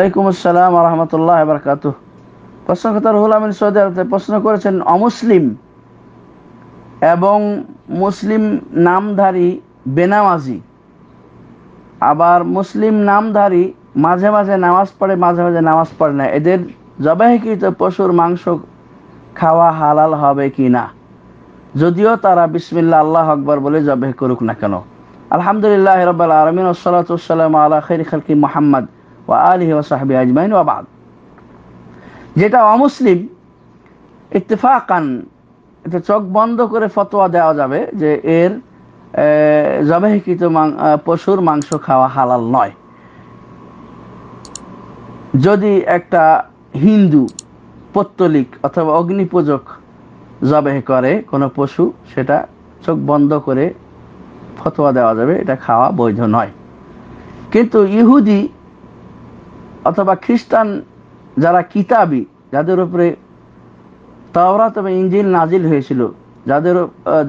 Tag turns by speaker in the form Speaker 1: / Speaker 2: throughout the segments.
Speaker 1: ওয়ালাইকুম আসসালাম রহমতুল্লাহ প্রশ্নকর্তা রুহুল সৌদি প্রশ্ন করেছেন অমুসলিম এবং মুসলিম নামধারী বেনামাজি আবার মুসলিম নামধারী মাঝে মাঝে নামাজ পড়ে মাঝে মাঝে নামাজ পড়ে না এদের জবাহিকৃত পশুর মাংস খাওয়া হালাল হবে কি না যদিও তারা বিসমিল্লা আল্লাহ আকবর বলে জবাহ করুক না কেন আলহামদুলিল্লাহ রবাল আলমিন ওসলাতাম আল্লাহ খৈর খালকি মোহাম্মদ আলহি আজমাইন যেটা অমুসলিম ইত্তেফাকান এটা চোখ বন্ধ করে ফতোয়া দেওয়া যাবে যে এর জবেহিকৃত পশুর মাংস খাওয়া হালাল নয় যদি একটা হিন্দু পত্তলিক অথবা অগ্নিপূজক জবেহ করে কোনো পশু সেটা চোখ বন্ধ করে ফতোয়া দেওয়া যাবে এটা খাওয়া বৈধ নয় কিন্তু ইহুদি অথবা খ্রিস্টান যারা কিতাবি যাদের উপরে তাওরাত এবং ইঞ্জিল নাজিল হয়েছিল যাদের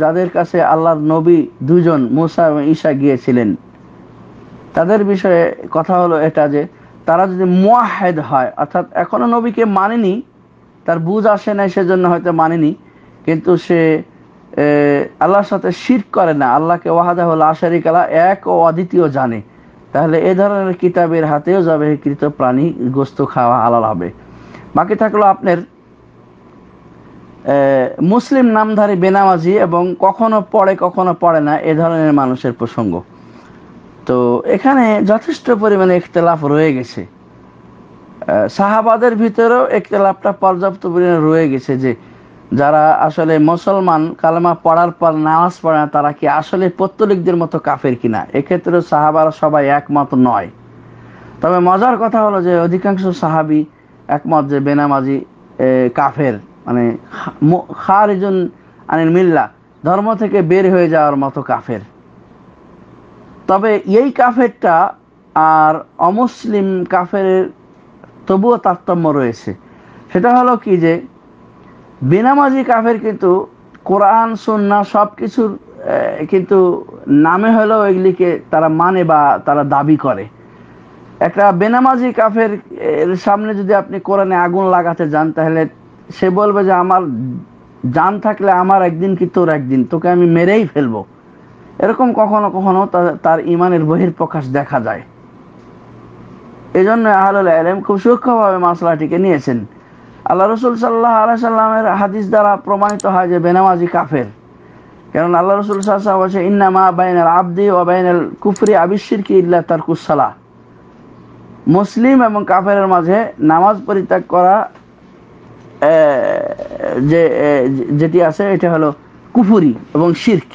Speaker 1: যাদের কাছে আল্লাহর নবী দুজন মুসা এবং ঈশা গিয়েছিলেন তাদের বিষয়ে কথা হলো এটা যে তারা যদি মোয়াহেদ হয় অর্থাৎ এখনো নবীকে মানেনি তার বুঝ আসে নাই সেজন্য হয়তো মানেনি কিন্তু সে আল্লাহর সাথে শির করে না আল্লাহকে ওয়াহাদা হল আশারিকালা এক ও অদ্বিতীয় জানে তাহলে এ ধরনের কিতাবের হাতেও কৃত প্রাণী গোস্ত খাওয়া হালাল হবে বাকি থাকলো আপনার মুসলিম নামধারী বেনামাজি এবং কখনো পড়ে কখনো পড়ে না এ ধরনের মানুষের প্রসঙ্গ তো এখানে যথেষ্ট পরিমাণে একতলাফ রয়ে গেছে সাহাবাদের ভিতরেও একতলাফটা পর্যাপ্ত পরিমাণে রয়ে গেছে যে যারা আসলে মুসলমান কালেমা পড়ার পর নামাজ পড়ে না তারা কি আসলে পত্তলিকদের মতো কাফের কিনা এক্ষেত্রে সাহাবারা সবাই একমত নয় তবে মজার কথা হলো যে অধিকাংশ সাহাবি একমত যে বেনামাজি কাফের মানে খারিজুন আনিল মিল্লা ধর্ম থেকে বের হয়ে যাওয়ার মতো কাফের তবে এই কাফেরটা আর অমুসলিম কাফের তবুও তারতম্য রয়েছে সেটা হলো কি যে বেনামাজি কাফের কিন্তু কোরআন সন্না সব কিছুর কিন্তু নামে হলেও এগুলিকে তারা মানে বা তারা দাবি করে একটা বেনামাজি কাফের সামনে যদি আপনি কোরআনে আগুন লাগাতে যান তাহলে সে বলবে যে আমার জান থাকলে আমার একদিন কি তোর একদিন তোকে আমি মেরেই ফেলবো এরকম কখনো কখনো তার ইমানের বহির প্রকাশ দেখা যায় এজন্য আহলুল আলম খুব সূক্ষ্মভাবে মাসলাটিকে নিয়েছেন আল্লাহ রসুল সাল্লাহ আলাই সাল্লামের হাদিস দ্বারা প্রমাণিত হয় যে বেনামাজি কাফের কারণ আল্লাহ রসুল সাল্লাহ বলছে ইন্নামা মা বাইনাল আবদি ও বাইনাল কুফরি আবিশ্বির কি ইল্লা তার কুসালা মুসলিম এবং কাফেরের মাঝে নামাজ পরিত্যাগ করা যে যেটি আছে এটা হলো কুফুরি এবং শির্ক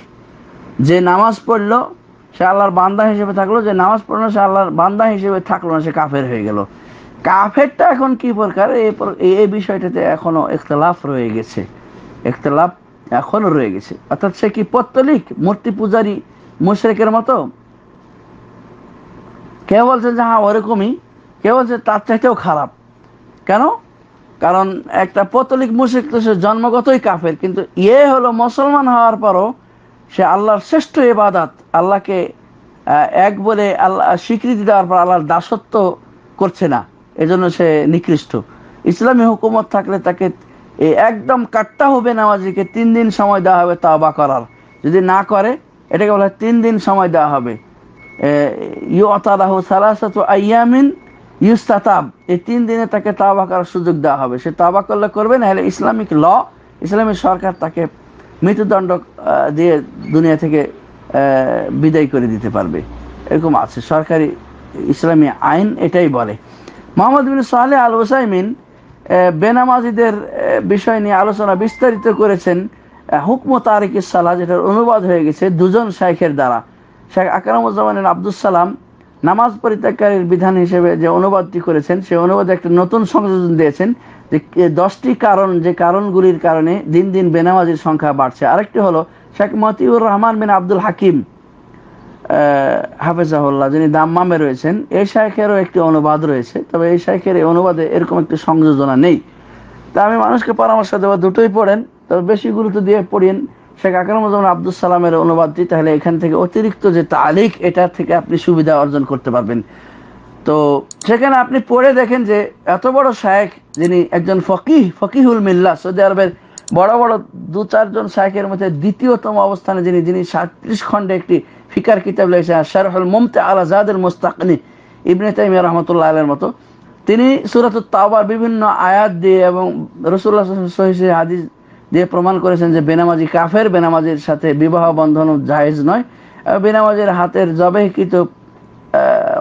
Speaker 1: যে নামাজ পড়ল সে আল্লাহর বান্দা হিসেবে থাকলো যে নামাজ পড়লো সে আল্লাহর বান্দা হিসেবে থাকলো না সে কাফের হয়ে গেল কাফেরটা এখন কি প্রকার এই বিষয়টাতে এখনো একতলাফ রয়ে গেছে একতলাফ এখনো রয়ে গেছে অর্থাৎ সে কি পত্তলিক মূর্তি পূজারি মুশরেকের মতো কে বলছে যে হ্যাঁ ওরকমই কে বলছে তার চাইতেও খারাপ কেন কারণ একটা পতলিক মুশিক তো সে জন্মগতই কাফের কিন্তু ইয়ে হলো মুসলমান হওয়ার পরও সে আল্লাহর শ্রেষ্ঠ এবাদাত আল্লাহকে এক বলে আল্লাহ স্বীকৃতি দেওয়ার পর আল্লাহর দাসত্ব করছে না এজন্য সে নিকৃষ্ট ইসলামী হুকুমত থাকলে তাকে একদম কাটটা হবে নামাজিকে তিন দিন সময় দেওয়া হবে তাওবা করার যদি না করে এটাকে বলা তিন দিন সময় দেওয়া হবে ইউ অতারাহ সারাসাত আয়ামিন ইউস্তাতাব এই তিন দিনে তাকে তাওবা করার সুযোগ দেওয়া হবে সে তাওবা করলে করবে না হলে ইসলামিক ল ইসলামিক সরকার তাকে মৃত্যুদণ্ড দিয়ে দুনিয়া থেকে বিদায় করে দিতে পারবে এরকম আছে সরকারি ইসলামী আইন এটাই বলে মোহাম্মদ বিন সালে আল ওসাইমিন বেনামাজিদের বিষয় নিয়ে আলোচনা বিস্তারিত করেছেন হুকম তারিক ইসাল্লাহ যেটার অনুবাদ হয়ে গেছে দুজন শাইখের দ্বারা শেখ আকরামুজ্জামান আব্দুল সালাম নামাজ পরিত্যাগকারীর বিধান হিসেবে যে অনুবাদটি করেছেন সেই অনুবাদে একটা নতুন সংযোজন দিয়েছেন যে দশটি কারণ যে কারণগুলির কারণে দিন দিন বেনামাজির সংখ্যা বাড়ছে আরেকটি হলো শেখ মতিউর রহমান বিন আব্দুল হাকিম হাফেজাহুল্লাহ যিনি দাম্মামে রয়েছেন এই শাইখেরও একটি অনুবাদ রয়েছে তবে এই শাইখের এই অনুবাদে এরকম একটি সংযোজনা নেই তা আমি মানুষকে পরামর্শ দেওয়া দুটোই পড়েন তবে বেশি গুরুত্ব দিয়ে পড়িয়েন শেখ আকরামুজ্জামান আব্দুল সালামের অনুবাদটি তাহলে এখান থেকে অতিরিক্ত যে তালিক এটা থেকে আপনি সুবিধা অর্জন করতে পারবেন তো সেখানে আপনি পড়ে দেখেন যে এত বড় শায়েক যিনি একজন ফকিহ ফকিহুল মিল্লা সৌদি আরবের বড় বড় দু চারজন শাহের মধ্যে দ্বিতীয়তম অবস্থানে যিনি যিনি সাতত্রিশ খণ্ডে একটি ফিকার কিতাব লিখেছেন শারহুল মমতে আল আজাদের মোস্তাকনি ইবনে তাইমিয়া রহমতুল্লাহ আলের মতো তিনি সুরাত তাওবার বিভিন্ন আয়াত দিয়ে এবং রসুল্লাহ সহিসে হাদিস দিয়ে প্রমাণ করেছেন যে বেনামাজি কাফের বেনামাজির সাথে বিবাহ বন্ধন জায়েজ নয় বেনামাজির হাতের জবেহকৃত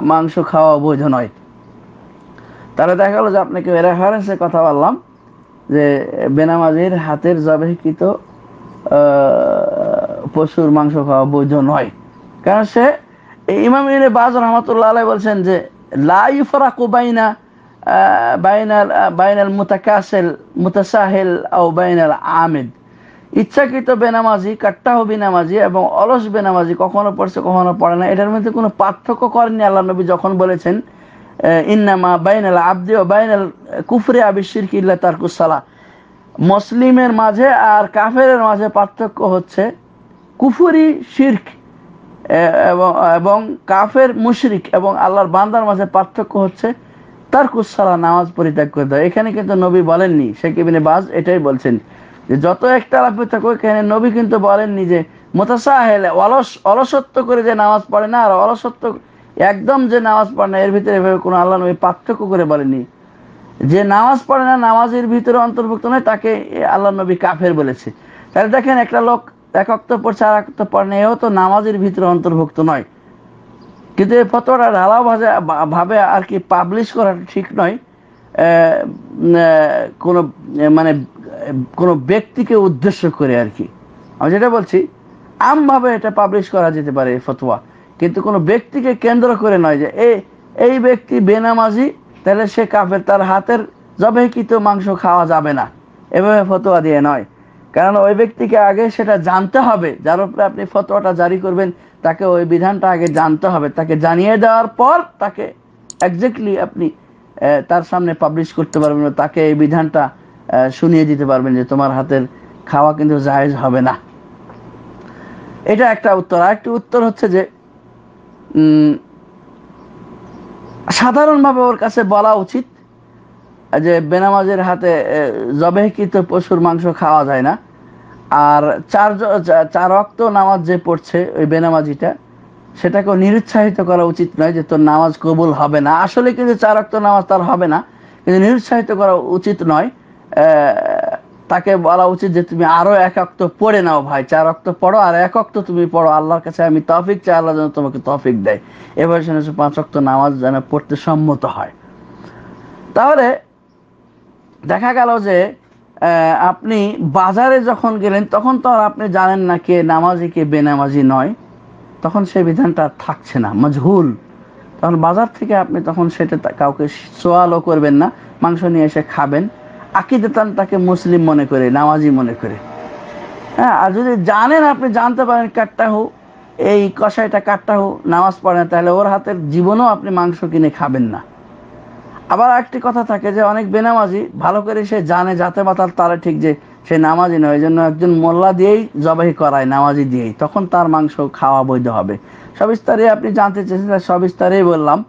Speaker 1: মাংস খাওয়া বৈধ নয় তাহলে দেখা গেলো যে আপনাকে রেফারেন্সে কথা বললাম যে বেনামাজির হাতের জবেহকৃত পশুর মাংস খাওয়া বৈধ নয় কারণ সে ইমাম ইনে বাজ রহমতুল্লাহ আলাই বলছেন যে লাইফরাকু বাইনা বাইনাল বাইনাল মুতাকাসেল মুতাসাহেল ও বাইনাল আমিদ ইচ্ছাকৃত বেনামাজি কাট্টাহ বেনামাজি এবং অলস বেনামাজি কখনো পড়ছে কখনো পড়ে না এটার মধ্যে কোনো পার্থক্য করেনি আল্লাহ নবী যখন বলেছেন ইন্নামা বাইনাল আব্দে ও বাইনাল কুফরে আবিশির কিল্লা তারকুসালা মুসলিমের মাঝে আর কাফেরের মাঝে পার্থক্য হচ্ছে কুফুরি শির্ক এবং এবং কাফের মুশরিক এবং আল্লাহর বান্দার মাঝে পার্থক্য হচ্ছে তার কুসালা নামাজ পরিত্যাগ করে দেয় এখানে কিন্তু নবী বলেননি শেখ ইবিনে বাজ এটাই বলছেন যে যত একটা লাফে থাকুক এখানে নবী কিন্তু বলেননি যে মোতাসা হেলে অলস অলসত্ব করে যে নামাজ পড়ে না আর অলসত্ব একদম যে নামাজ পড়ে না এর ভিতরে এভাবে কোনো আল্লাহ নবী পার্থক্য করে বলেনি যে নামাজ পড়ে না নামাজের ভিতরে অন্তর্ভুক্ত নয় তাকে আল্লাহ নবী কাফের বলেছে তাহলে দেখেন একটা লোক এক অক্ত পড়ছে আর এক পড়ে না এও তো নামাজের ভিতরে অন্তর্ভুক্ত নয় কিন্তু এই ফতোয়াটা ঢালাও ভাজা ভাবে আর কি পাবলিশ করা ঠিক নয় কোনো মানে কোনো ব্যক্তিকে উদ্দেশ্য করে আর কি আমি যেটা বলছি আমভাবে এটা পাবলিশ করা যেতে পারে ফতোয়া কিন্তু কোনো ব্যক্তিকে কেন্দ্র করে নয় যে এই এই ব্যক্তি বেনামাজি তাহলে সে কাফের তার হাতের জবেহিকৃত মাংস খাওয়া যাবে না এভাবে ফতোয়া দিয়ে নয় কারণ ওই ব্যক্তিকে আগে সেটা জানতে হবে যার উপরে আপনি ফতোয়াটা জারি করবেন তাকে ওই বিধানটা আগে জানতে হবে তাকে জানিয়ে দেওয়ার পর তাকে একজাক্টলি আপনি তার সামনে পাবলিশ করতে পারবেন তাকে এই বিধানটা শুনিয়ে দিতে পারবেন যে তোমার হাতের খাওয়া কিন্তু জায়েজ হবে না এটা একটা উত্তর আরেকটি উত্তর হচ্ছে যে সাধারণভাবে ওর কাছে বলা উচিত যে বেনামাজের হাতে জবেহকৃত পশুর মাংস খাওয়া যায় না আর চার চার রক্ত নামাজ যে পড়ছে ওই বেনামাজিটা সেটাকে নিরুৎসাহিত করা উচিত নয় যে তোর নামাজ কবুল হবে না আসলে কিন্তু চার রক্ত নামাজ তার হবে না কিন্তু নিরুৎসাহিত করা উচিত নয় তাকে বলা উচিত যে তুমি আরো এক অক্ত পড়ে নাও ভাই চার অক্ত পড়ো আর এক অক্ত তুমি পড়ো আল্লাহর কাছে আমি তফিক চাই আল্লাহ যেন তোমাকে তফিক দেয় এবার শুনেছি পাঁচ অক্ত নামাজ যেন পড়তে সম্মত হয় তাহলে দেখা গেল যে আপনি বাজারে যখন গেলেন তখন তো আর আপনি জানেন না কে নামাজি কে বেনামাজি নয় তখন সেই বিধানটা থাকছে না মজহুল তখন বাজার থেকে আপনি তখন সেটা কাউকে সোয়ালও করবেন না মাংস নিয়ে এসে খাবেন আকিদেতান তাকে মুসলিম মনে করে নামাজি মনে করে হ্যাঁ আর যদি জানেন আপনি জানতে পারেন কাটটা হোক এই কষাইটা কাটটা হোক নামাজ পড়েন তাহলে ওর হাতের জীবনও আপনি মাংস কিনে খাবেন না আবার একটি কথা থাকে যে অনেক বেনামাজি ভালো করে সে জানে যাতে মাতাল তারা ঠিক যে সে নামাজি নয় জন্য একজন মোল্লা দিয়েই জবাহি করায় নামাজি দিয়েই তখন তার মাংস খাওয়া বৈধ হবে সবিস্তারে আপনি জানতে চেয়েছেন সবিস্তারেই বললাম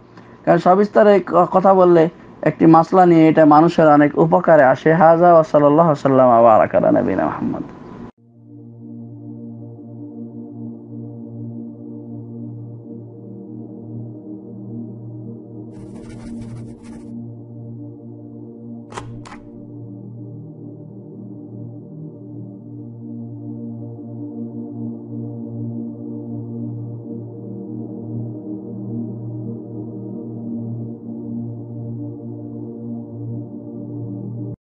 Speaker 1: কারণ সবিস্তারে কথা বললে একটি মাসলা নিয়ে এটা মানুষের অনেক উপকারে আসে হাজা ওসাল্লাহ সাল্লাম আবার নবীন নবীনা মাহমুদ